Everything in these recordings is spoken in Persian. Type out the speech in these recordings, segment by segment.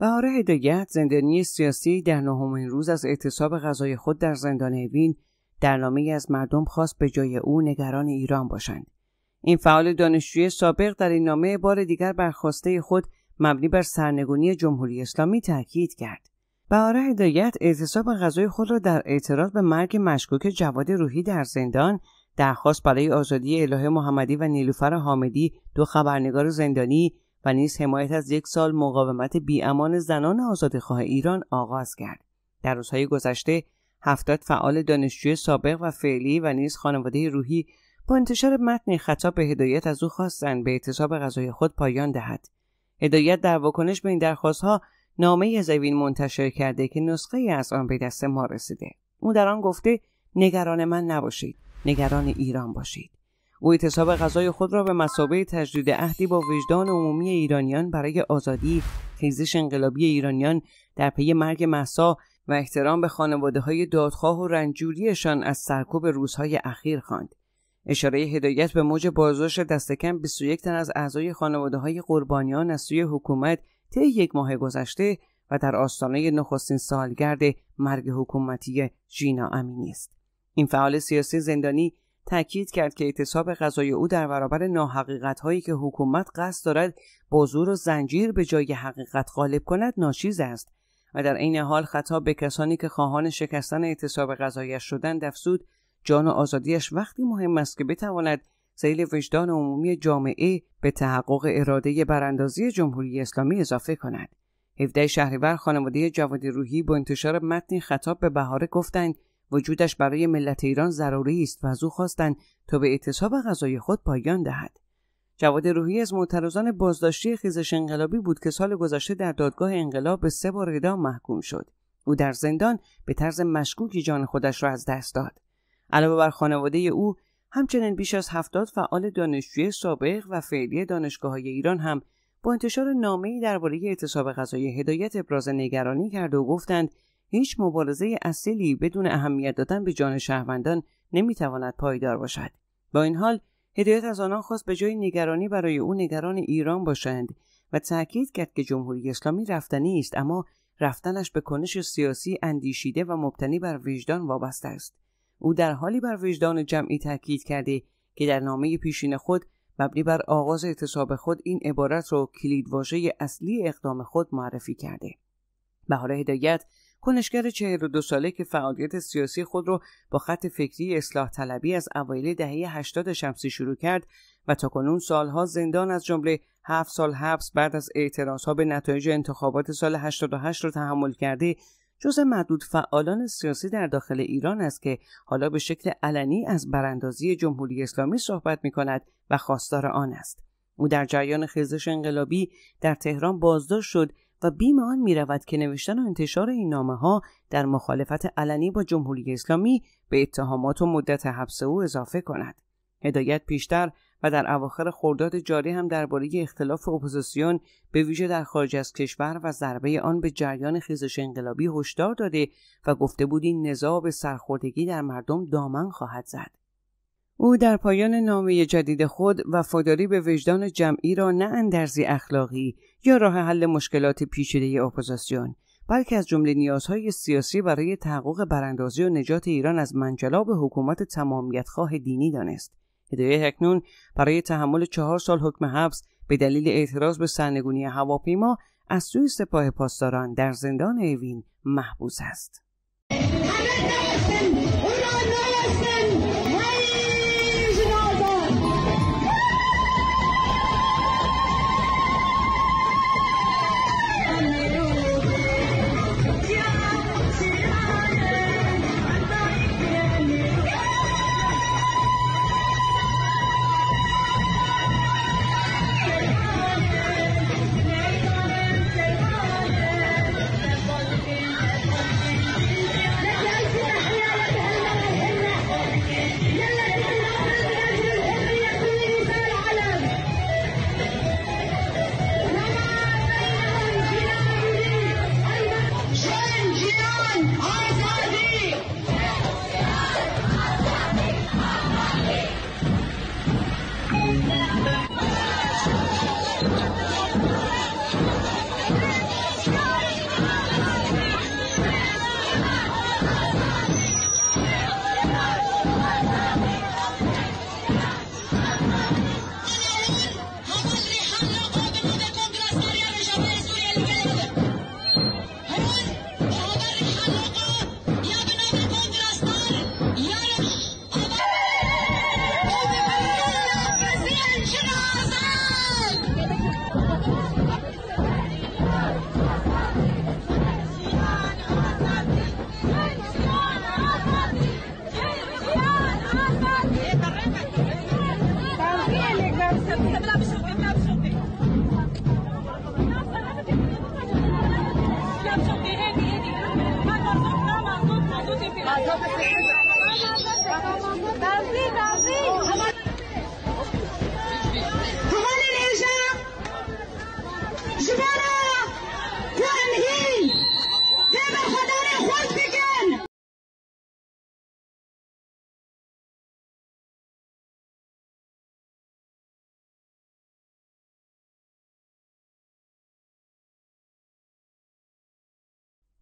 آره هدایت زندانی سیاسی در نهمین روز از اعتصاب غذای خود در زندان اوین در نامه از مردم خواست به جای او نگران ایران باشند. این فعال دانشجوی سابق در این نامه بار دیگر برخواسته خود مبنی بر سرنگونی جمهوری اسلامی تاکید کرد. بهار هدایت اعتصاب غذای خود را در اعتراض به مرگ مشکوک جواد روحی در زندان درخواست برای آزادی الهه محمدی و نیلوفر حامدی دو خبرنگار زندانی و نیز حمایت از یک سال مقاومت بیامان زنان آزادیخواه ایران آغاز کرد در روزهای گذشته هفتاد فعال دانشجوی سابق و فعلی و نیز خانواده روحی با انتشار متنی خطاب به هدایت از او خواستند به اعتصاب غذای خود پایان دهد هدایت در واکنش به این درخواستها نامه زوین منتشر کرده که نسخه از آن به دست ما رسیده او در آن گفته نگران من نباشید نگران ایران باشید او اعتصاب غذای خود را به مسابه تجدید عهدی با وجدان عمومی ایرانیان برای آزادی خیزش انقلابی ایرانیان در پی مرگ محسا و احترام به خانواده های دادخواه و رنجوریشان از سرکوب روزهای اخیر خواند. اشاره هدایت به موج بازداشت دستکم 21 تن از اعضای خانواده های قربانیان از سوی حکومت طی یک ماه گذشته و در آستانه نخستین سالگرد مرگ حکومتی جینا امینی است. این فعال سیاسی زندانی تاکید کرد که اعتصاب غذای او در برابر ناحقیقت هایی که حکومت قصد دارد با زور و زنجیر به جای حقیقت غالب کند ناچیز است و در عین حال خطاب به کسانی که خواهان شکستن اعتصاب غذایش شدند افزود جان و آزادیش وقتی مهم است که بتواند سیل وجدان عمومی جامعه به تحقق اراده براندازی جمهوری اسلامی اضافه کند 17 شهریور خانواده جوادی روحی با انتشار متنی خطاب به بهاره گفتند وجودش برای ملت ایران ضروری است و از او خواستند تا به اعتصاب غذای خود پایان دهد جواد روحی از معترضان بازداشتی خیزش انقلابی بود که سال گذشته در دادگاه انقلاب به سه بار اعدام محکوم شد او در زندان به طرز مشکوکی جان خودش را از دست داد علاوه بر خانواده او همچنین بیش از هفتاد فعال دانشجوی سابق و فعلی دانشگاه های ایران هم با انتشار نامه‌ای درباره اعتصاب غذای هدایت ابراز نگرانی کرد و گفتند هیچ مبارزه اصلی بدون اهمیت دادن به جان شهروندان نمیتواند پایدار باشد با این حال هدایت از آنان خواست به جای نگرانی برای او نگران ایران باشند و تاکید کرد که جمهوری اسلامی رفتنی است اما رفتنش به کنش سیاسی اندیشیده و مبتنی بر وجدان وابسته است او در حالی بر وجدان جمعی تاکید کرده که در نامه پیشین خود مبنی بر آغاز اعتصاب خود این عبارت را کلیدواژه اصلی اقدام خود معرفی کرده بهار هدایت کنشگر 42 ساله که فعالیت سیاسی خود را با خط فکری اصلاح طلبی از اوایل دهه 80 شمسی شروع کرد و تا کنون سالها زندان از جمله 7 سال حبس بعد از اعتراضها به نتایج انتخابات سال 88 را تحمل کرده جز محدود فعالان سیاسی در داخل ایران است که حالا به شکل علنی از براندازی جمهوری اسلامی صحبت می کند و خواستار آن است. او در جریان خیزش انقلابی در تهران بازداشت شد و بیم آن می رود که نوشتن و انتشار این نامه ها در مخالفت علنی با جمهوری اسلامی به اتهامات و مدت حبس او اضافه کند. هدایت پیشتر و در اواخر خرداد جاری هم درباره اختلاف اپوزیسیون به ویژه در خارج از کشور و ضربه آن به جریان خیزش انقلابی هشدار داده و گفته بود این نزاع به سرخوردگی در مردم دامن خواهد زد. او در پایان نامه جدید خود وفاداری به وجدان جمعی را نه اندرزی اخلاقی یا راه حل مشکلات پیچیده اپوزیسیون بلکه از جمله نیازهای سیاسی برای تحقق براندازی و نجات ایران از منجلاب حکومت تمامیتخواه دینی دانست هدایت اکنون برای تحمل چهار سال حکم حبس به دلیل اعتراض به سرنگونی هواپیما از سوی سپاه پاسداران در زندان اوین محبوس است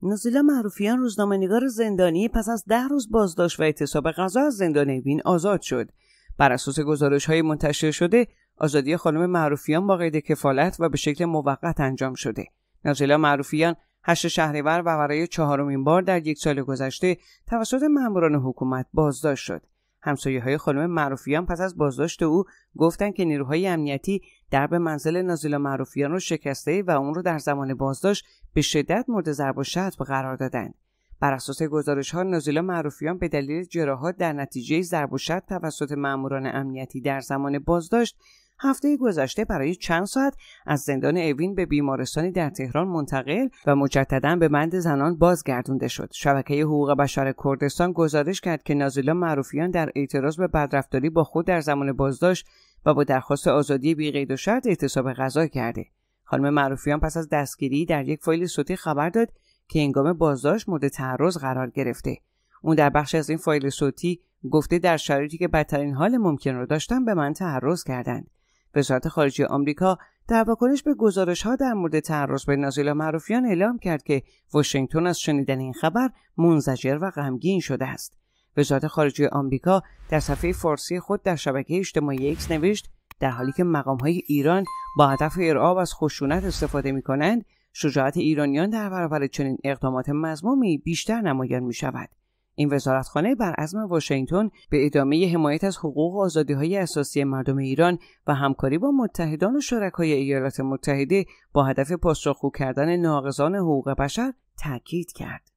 نازیلا معروفیان روزنامهنگار زندانی پس از ده روز بازداشت و اعتصاب غذا از زندان اوین آزاد شد بر اساس گزارش های منتشر شده آزادی خانم معروفیان با قید کفالت و به شکل موقت انجام شده نازیلا معروفیان هشت شهریور و برای چهارمین بار در یک سال گذشته توسط ماموران حکومت بازداشت شد همسایه های خانم معروفیان پس از بازداشت او گفتند که نیروهای امنیتی درب منزل نازیلا معروفیان رو شکسته و اون رو در زمان بازداشت به شدت مورد ضرب و شتم قرار دادند بر اساس گزارش ها نازیلا معروفیان به دلیل جراحات در نتیجه ضرب و شتم توسط ماموران امنیتی در زمان بازداشت هفته گذشته برای چند ساعت از زندان اوین به بیمارستانی در تهران منتقل و مجددا به بند زنان بازگردونده شد شبکه حقوق بشر کردستان گزارش کرد که نازیلا معروفیان در اعتراض به بدرفتاری با خود در زمان بازداشت و با درخواست آزادی بیقید و شرط احتساب غذا کرده خانم معروفیان پس از دستگیری در یک فایل صوتی خبر داد که هنگام بازداشت مورد تعرض قرار گرفته اون در بخش از این فایل صوتی گفته در شرایطی که بدترین حال ممکن را داشتن به من تعرض کردند وزارت خارجه آمریکا در واکنش به گزارش ها در مورد تعرض به نازیلا معروفیان اعلام کرد که واشنگتن از شنیدن این خبر منزجر و غمگین شده است وزارت خارجه آمریکا در صفحه فارسی خود در شبکه اجتماعی اکس نوشت در حالی که مقام های ایران با هدف ارعاب از خشونت استفاده می کنند شجاعت ایرانیان در برابر چنین اقدامات مضمومی بیشتر نمایان می شود این وزارتخانه بر عزم واشنگتن به ادامه حمایت از حقوق و آزادی های اساسی مردم ایران و همکاری با متحدان و شرکای ایالات متحده با هدف پاسخگو کردن ناقضان حقوق بشر تاکید کرد.